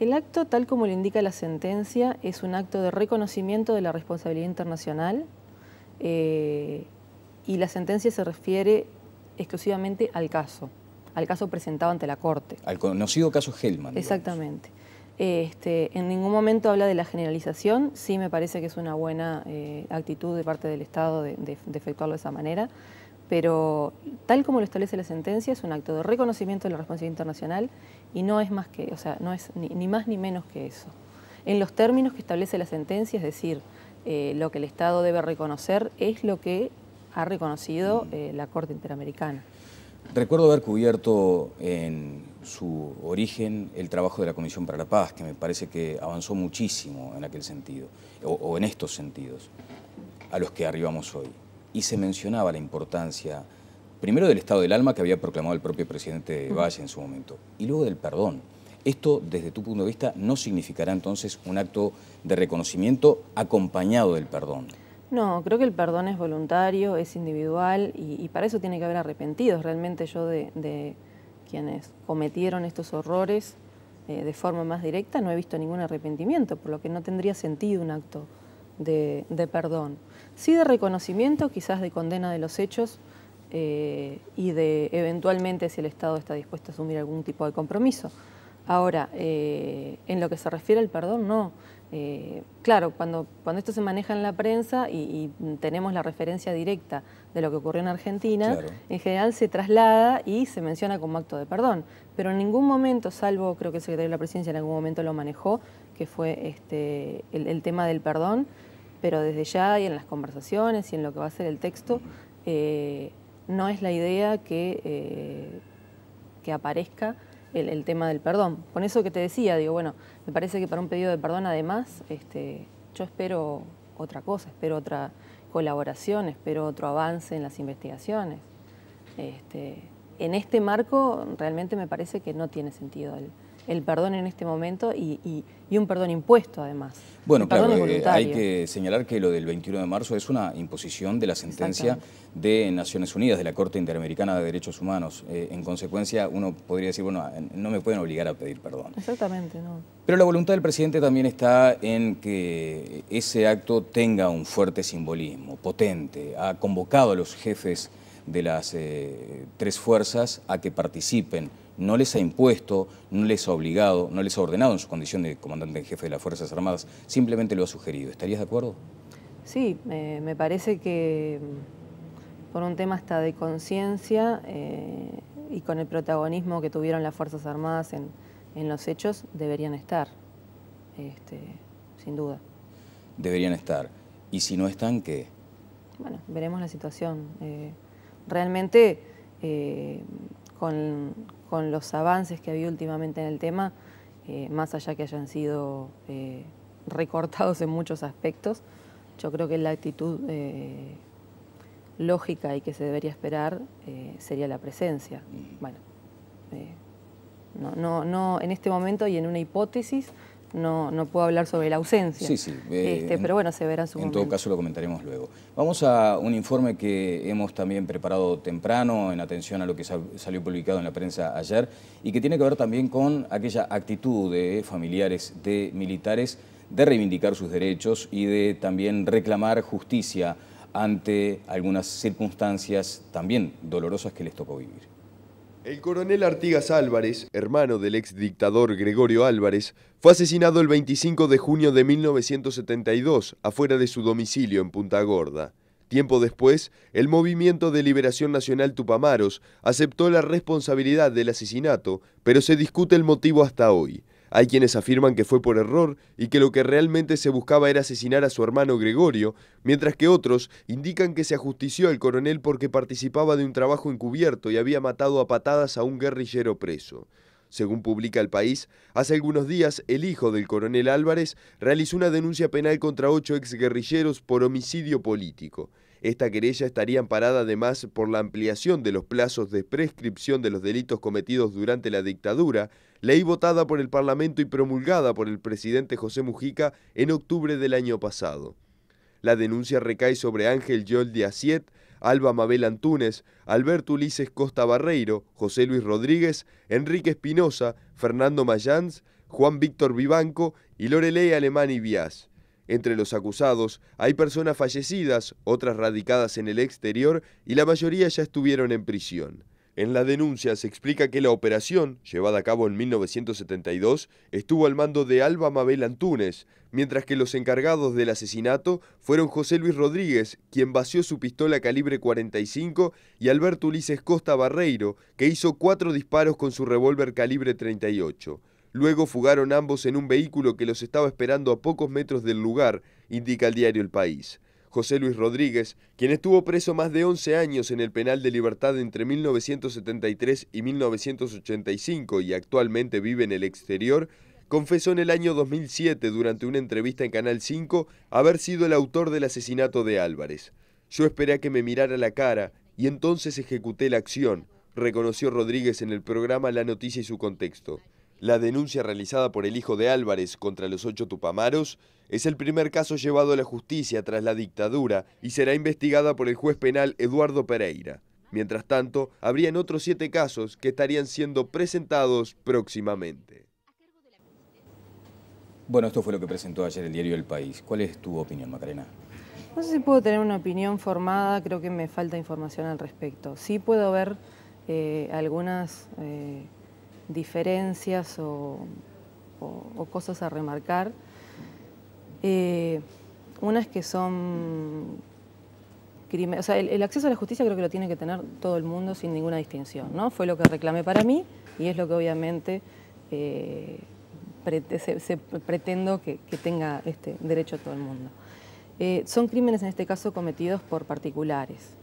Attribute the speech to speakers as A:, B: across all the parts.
A: El acto, tal como lo indica la sentencia, es un acto de reconocimiento de la responsabilidad internacional eh, y la sentencia se refiere exclusivamente al caso, al caso presentado ante la Corte.
B: Al conocido caso Hellman.
A: Exactamente. Este, en ningún momento habla de la generalización, sí me parece que es una buena eh, actitud de parte del Estado de efectuarlo de esa manera pero tal como lo establece la sentencia es un acto de reconocimiento de la responsabilidad internacional y no es más que, o sea, no es ni, más ni menos que eso. En los términos que establece la sentencia, es decir, eh, lo que el Estado debe reconocer es lo que ha reconocido mm. eh, la Corte Interamericana.
B: Recuerdo haber cubierto en su origen el trabajo de la Comisión para la Paz, que me parece que avanzó muchísimo en aquel sentido, o en estos sentidos, a los que arribamos hoy y se mencionaba la importancia, primero del estado del alma que había proclamado el propio presidente Valle en su momento, y luego del perdón. Esto, desde tu punto de vista, no significará entonces un acto de reconocimiento acompañado del perdón.
A: No, creo que el perdón es voluntario, es individual y, para eso tiene que haber arrepentidos realmente yo de, quienes cometieron estos horrores eh, de forma más directa, no he visto ningún arrepentimiento, por lo que no tendría sentido un acto de, perdón, sí de reconocimiento, quizás de condena de los hechos eh, y de eventualmente si el Estado está dispuesto a asumir algún tipo de compromiso. Ahora, eh, en lo que se refiere al perdón, no. Eh, claro, cuando, cuando esto se maneja en la prensa y, tenemos la referencia directa de lo que ocurrió en Argentina, en general se traslada y se menciona como acto de perdón. Pero en ningún momento, salvo creo que el secretario de la presidencia en algún momento lo manejó, que fue este, el tema del perdón, pero desde ya y en las conversaciones y en lo que va a ser el texto, eh, no es la idea que, eh, que aparezca el, tema del perdón. Con eso que te decía, digo, bueno, me parece que para un pedido de perdón además, este, yo espero otra cosa, espero otra colaboración, espero otro avance en las investigaciones. Este, en este marco realmente me parece que no tiene sentido el, el perdón en este momento y, un perdón impuesto además. Bueno, claro, eh, hay
B: que señalar que lo del 21 de marzo es una imposición de la sentencia de Naciones Unidas, de la Corte Interamericana de Derechos Humanos. Eh, en consecuencia, uno podría decir, bueno, eh, no me pueden obligar a pedir perdón.
A: Exactamente, no.
B: Pero la voluntad del presidente también está en que ese acto tenga un fuerte simbolismo, potente. Ha convocado a los jefes de las eh, tres fuerzas a que participen. No les ha impuesto, no les ha obligado, no les ha ordenado en su condición de comandante en jefe de las Fuerzas Armadas, simplemente lo ha sugerido. ¿Estarías de acuerdo?
A: Sí, me parece que mm, por un tema hasta de conciencia eh, y con el protagonismo que tuvieron las Fuerzas Armadas en, los hechos, deberían estar, este, sin duda.
B: Deberían estar. ¿Y si no están, qué?
A: Bueno, veremos la situación. Eh, realmente eh, con, los avances que ha habido últimamente en el tema, eh, más allá que hayan sido eh, recortados en muchos aspectos, yo creo que la actitud lógica y que se debería esperar sería la presencia. Mm. Bueno, no, en este momento y en una hipótesis no, puedo hablar sobre la ausencia. Sí, sí. Eh, este, pero bueno, se verá su En todo
B: caso lo comentaremos luego. Vamos a un informe que hemos también preparado temprano en atención a lo que salió publicado en la prensa ayer y que tiene que ver también con aquella actitud de familiares de militares de reivindicar sus derechos y de también reclamar justicia ante algunas circunstancias también dolorosas que les tocó vivir.
C: El coronel Artigas Álvarez, hermano del ex dictador Gregorio Álvarez, fue asesinado el 25 de junio de 1972 afuera de su domicilio en Punta Gorda. Tiempo después, el Movimiento de Liberación Nacional Tupamaros aceptó la responsabilidad del asesinato, pero se discute el motivo hasta hoy. Hay quienes afirman que fue por error y que lo que realmente se buscaba era asesinar a su hermano Gregorio, mientras que otros indican que se ajustició al coronel porque participaba de un trabajo encubierto y había matado a patadas a un guerrillero preso. Según publica El País, hace algunos días el hijo del coronel Álvarez realizó una denuncia penal contra ocho exguerrilleros por homicidio político. Esta querella estaría amparada además por la ampliación de los plazos de prescripción de los delitos cometidos durante la dictadura, ley votada por el Parlamento y promulgada por el presidente José Mujica en octubre del año pasado. La denuncia recae sobre Ángel Yoldi Asiet, Alba Mabel Antunes, Alberto Ulises Costa Barreiro, José Luis Rodríguez, Enrique Espinosa, Fernando Mayans, Juan Víctor Vivanco y Lorelei Alemán y Vías. Entre los acusados hay personas fallecidas, otras radicadas en el exterior y la mayoría ya estuvieron en prisión. En la denuncia se explica que la operación, llevada a cabo en 1972, estuvo al mando de Alba Mabel Antúnez, mientras que los encargados del asesinato fueron José Luis Rodríguez, quien vació su pistola calibre 45, y Alberto Ulises Costa Barreiro, que hizo cuatro disparos con su revólver calibre 38. Luego fugaron ambos en un vehículo que los estaba esperando a pocos metros del lugar, indica el diario El País. José Luis Rodríguez, quien estuvo preso más de 11 años en el penal de libertad entre 1973 y 1985 y actualmente vive en el exterior, confesó en el año 2007 durante una entrevista en Canal 5 haber sido el autor del asesinato de Álvarez. Yo esperé a que me mirara la cara y entonces ejecuté la acción, reconoció Rodríguez en el programa La Noticia y su contexto. La denuncia realizada por el hijo de Álvarez contra los ocho tupamaros es el primer caso llevado a la justicia tras la dictadura y será investigada por el juez penal Eduardo Pereira. Mientras tanto, habrían otros siete casos que estarían siendo presentados próximamente.
B: Bueno, esto fue lo que presentó ayer el diario El País. ¿Cuál es tu opinión, Macarena?
A: No sé si puedo tener una opinión formada, creo que me falta información al respecto. Sí puedo ver eh, algunas... Eh, diferencias o, cosas a remarcar. Eh, una es que son... O sea, el, acceso a la justicia creo que lo tiene que tener todo el mundo sin ninguna distinción, ¿no? Fue lo que reclamé para mí y es lo que obviamente eh, se, pretendo que, tenga este derecho a todo el mundo. Eh, son crímenes en este caso cometidos por particulares,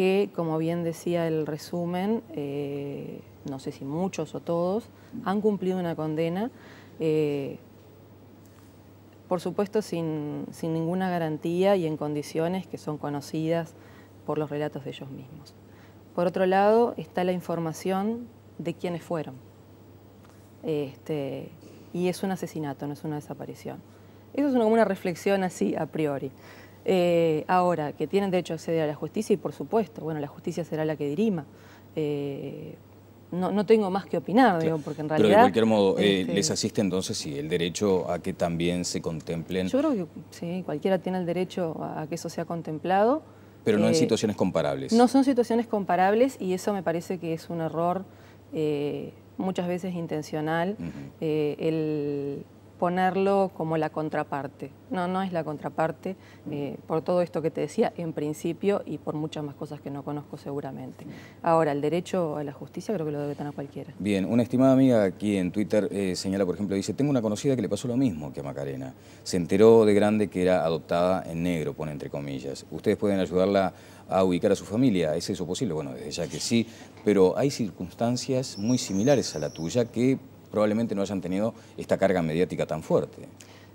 A: que, como bien decía el resumen, eh, no sé si muchos o todos, han cumplido una condena, eh, por supuesto sin, ninguna garantía y en condiciones que son conocidas por los relatos de ellos mismos. Por otro lado, está la información de quiénes fueron. Este, y es un asesinato, no es una desaparición. Eso es una, una reflexión así a priori. Eh, ahora, que tienen derecho a acceder a la justicia y por supuesto, bueno, la justicia será la que dirima. Eh, no, tengo más que opinar, digo, porque en realidad... Pero de cualquier
B: modo, eh, este ¿les asiste entonces sí, el derecho a que también se contemplen? Yo
A: creo que sí, cualquiera tiene el derecho a, que eso sea contemplado. Pero no en situaciones
B: comparables. No son
A: situaciones comparables y eso me parece que es un error muchas veces intencional. el ponerlo como la contraparte. No, no es la contraparte eh, por todo esto que te decía en principio y por muchas más cosas que no conozco seguramente. Ahora, el derecho a la justicia creo que lo debe tener cualquiera.
B: Bien, una estimada amiga aquí en Twitter eh, señala, por ejemplo, dice, tengo una conocida que le pasó lo mismo que a Macarena. Se enteró de grande que era adoptada en negro, pone entre comillas. Ustedes pueden ayudarla a ubicar a su familia, ¿es eso posible? Bueno, desde ya que sí, pero hay circunstancias muy similares a la tuya que probablemente no hayan tenido esta carga mediática tan fuerte.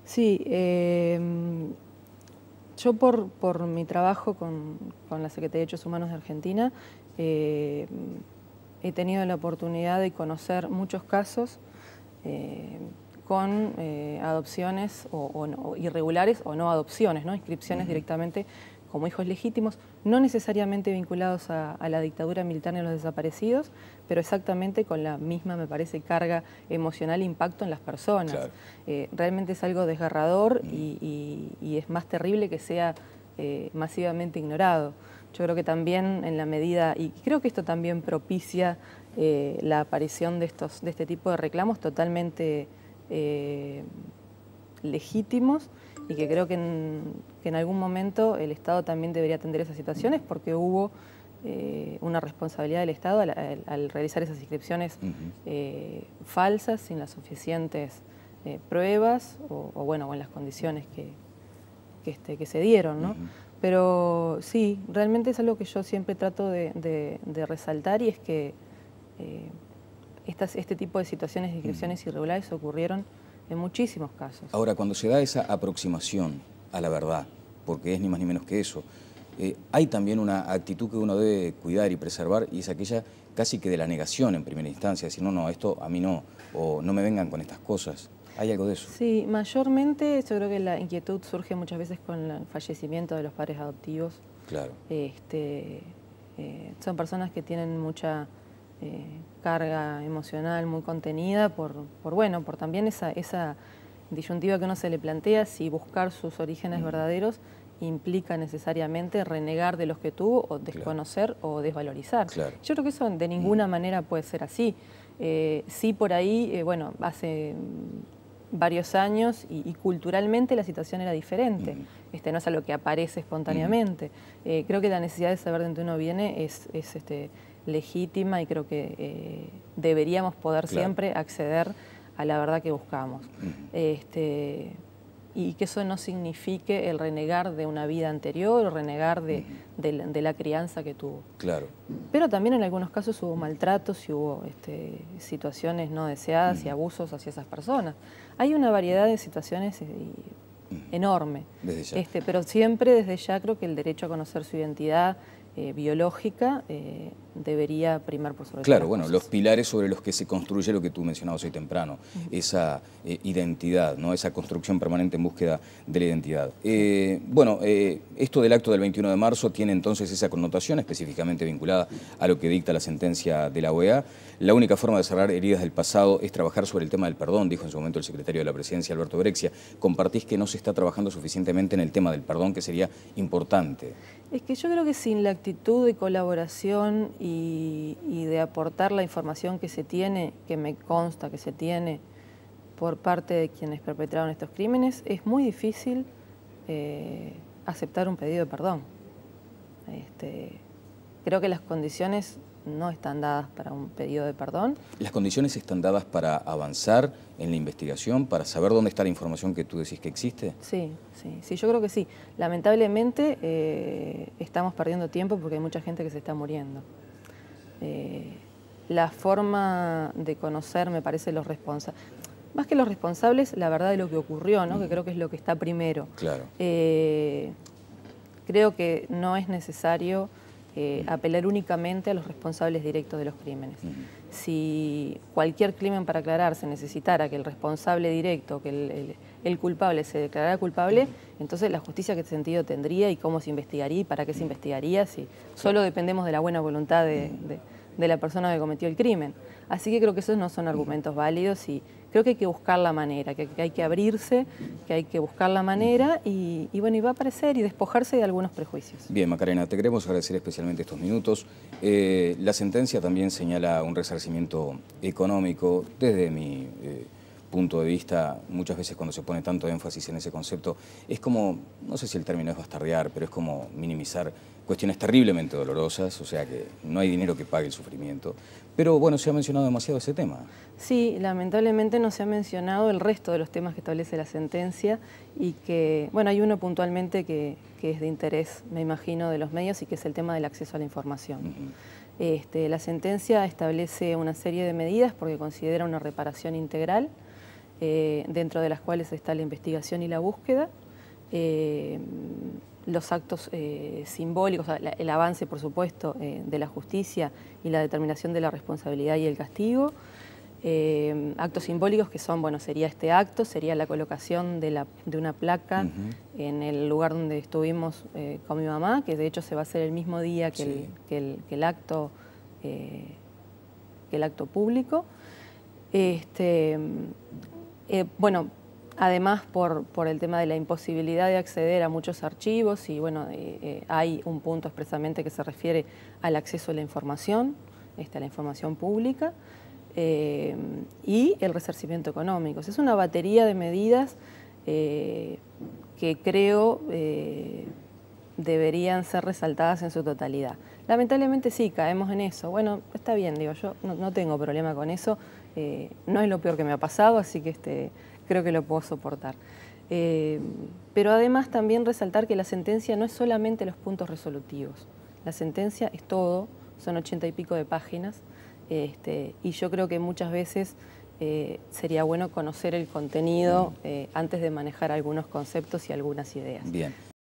A: Sí, eh, yo por, por, mi trabajo con, la Secretaría de Derechos Humanos de Argentina eh, he tenido la oportunidad de conocer muchos casos eh, con adopciones o, irregulares o no adopciones, ¿no? inscripciones directamente como hijos legítimos, no necesariamente vinculados a, la dictadura militar ni los desaparecidos, pero exactamente con la misma, me parece, carga emocional e impacto en las personas. Eh, realmente es algo desgarrador mm. y, es más terrible que sea eh, masivamente ignorado. Yo creo que también en la medida, y creo que esto también propicia eh, la aparición de, estos, de este tipo de reclamos totalmente legítimos y que creo que en, algún momento el Estado también debería atender esas situaciones porque hubo eh, una responsabilidad del Estado al, realizar esas inscripciones eh, falsas sin las suficientes eh, pruebas o, bueno, en las condiciones que, que, este, se dieron. Pero sí, realmente es algo que yo siempre trato de, resaltar y es que este tipo de situaciones de inscripciones irregulares ocurrieron en muchísimos casos. Ahora,
B: cuando se da esa aproximación a la verdad, porque es ni más ni menos que eso, eh, hay también una actitud que uno debe cuidar y preservar y es aquella casi que de la negación en primera instancia, decir, no, no, esto a mí no, o no me vengan con estas cosas. ¿Hay algo de eso?
A: Sí, mayormente yo creo que la inquietud surge muchas veces con el fallecimiento de los padres adoptivos. Claro. Este, eh, son personas que tienen mucha eh, carga emocional muy contenida por, por bueno, por también esa, esa, disyuntiva que uno se le plantea si buscar sus orígenes verdaderos implica necesariamente renegar de los que tuvo o desconocer o desvalorizar. Yo creo que eso de ninguna mm. manera puede ser así. Eh, sí, por ahí, eh, bueno, hace mm, varios años y, culturalmente la situación era diferente. este, no es algo que aparece espontáneamente. creo que la necesidad de saber de dónde uno viene es, es, este, legítima y creo que eh, deberíamos poder siempre acceder a la verdad que buscamos. Este, y que eso no signifique el renegar de una vida anterior o renegar de, la crianza que tuvo. Claro. Pero también en algunos casos hubo maltratos y hubo este, situaciones no deseadas y abusos hacia esas personas. Hay una variedad de situaciones eh, enorme. Este, pero siempre desde ya creo que el derecho a conocer su identidad, eh, biológica eh, debería primar por sobre Claro, bueno, los
B: pilares sobre los que se construye lo que tú mencionabas hoy temprano, esa eh, identidad, ¿no? esa construcción permanente en búsqueda de la identidad. bueno, esto del acto del 21 de marzo tiene entonces esa connotación específicamente vinculada a lo que dicta la sentencia de la OEA. La única forma de cerrar heridas del pasado es trabajar sobre el tema del perdón, dijo en su momento el secretario de la presidencia, Alberto Brexia. ¿Compartís que no se está trabajando suficientemente en el tema del perdón, que sería importante?
A: Es que yo creo que sin la actitud de colaboración y, de aportar la información que se tiene, que me consta que se tiene por parte de quienes perpetraron estos crímenes, es muy difícil eh, aceptar un pedido de perdón. Este, creo que las condiciones no están dadas para un pedido de perdón.
B: Las condiciones están dadas para avanzar en la investigación, para saber dónde está la información que tú decís que existe.
A: Sí, sí, sí, yo creo que sí. Lamentablemente eh, estamos perdiendo tiempo porque hay mucha gente que se está muriendo. Eh, la forma de conocer, me parece, los responsables más que los responsables, la verdad de lo que ocurrió, ¿no? que mm. creo que es lo que está primero. Claro. Eh, creo que no es necesario eh, apelar únicamente a los responsables directos de los crímenes. Si cualquier crimen para aclararse necesitara que el responsable directo, que el, culpable se declarara culpable, entonces la justicia qué sentido tendría y cómo se investigaría y para qué se investigaría si solo dependemos de la buena voluntad de, de la persona que cometió el crimen. Así que creo que esos no son argumentos válidos y creo que hay que buscar la manera, que, hay que abrirse, que hay que buscar la manera y, bueno, y va a aparecer y despojarse de algunos prejuicios.
B: Bien, Macarena, te queremos agradecer especialmente estos minutos. Eh, la sentencia también señala un resarcimiento económico desde mi... Eh, punto de vista, muchas veces cuando se pone tanto énfasis en ese concepto, es como, no sé si el término es bastardear, pero es como minimizar cuestiones terriblemente dolorosas, o sea que no hay dinero que pague el sufrimiento. Pero bueno, se ha mencionado demasiado ese tema.
A: Sí, lamentablemente no se ha mencionado el resto de los temas que establece la sentencia y que, bueno, hay uno puntualmente que, es de interés, me imagino, de los medios y que es el tema del acceso a la información. Este, la sentencia establece una serie de medidas porque considera una reparación integral eh, dentro de las cuales está la investigación y la búsqueda, eh, los actos eh, simbólicos, el avance, por supuesto, de la justicia y la determinación de la responsabilidad y el castigo. actos simbólicos que son, bueno, sería este acto, sería la colocación de, una placa en el lugar donde estuvimos con mi mamá, que de hecho se va a hacer el mismo día que, el, que el, acto que el acto público. Este, eh, bueno, además por, el tema de la imposibilidad de acceder a muchos archivos y bueno, eh, hay un punto expresamente que se refiere al acceso a la información, este, a la información pública eh, y el resarcimiento económico. es una batería de medidas que creo deberían ser resaltadas en su totalidad. Lamentablemente sí, caemos en eso. Bueno, está bien, digo, yo no, tengo problema con eso, eh, no es lo peor que me ha pasado, así que este, creo que lo puedo soportar. Eh, pero además también resaltar que la sentencia no es solamente los puntos resolutivos, la sentencia es todo, son ochenta y pico de páginas, este, y yo creo que muchas veces eh, sería bueno conocer el contenido antes de manejar algunos conceptos y algunas ideas.
B: Bien.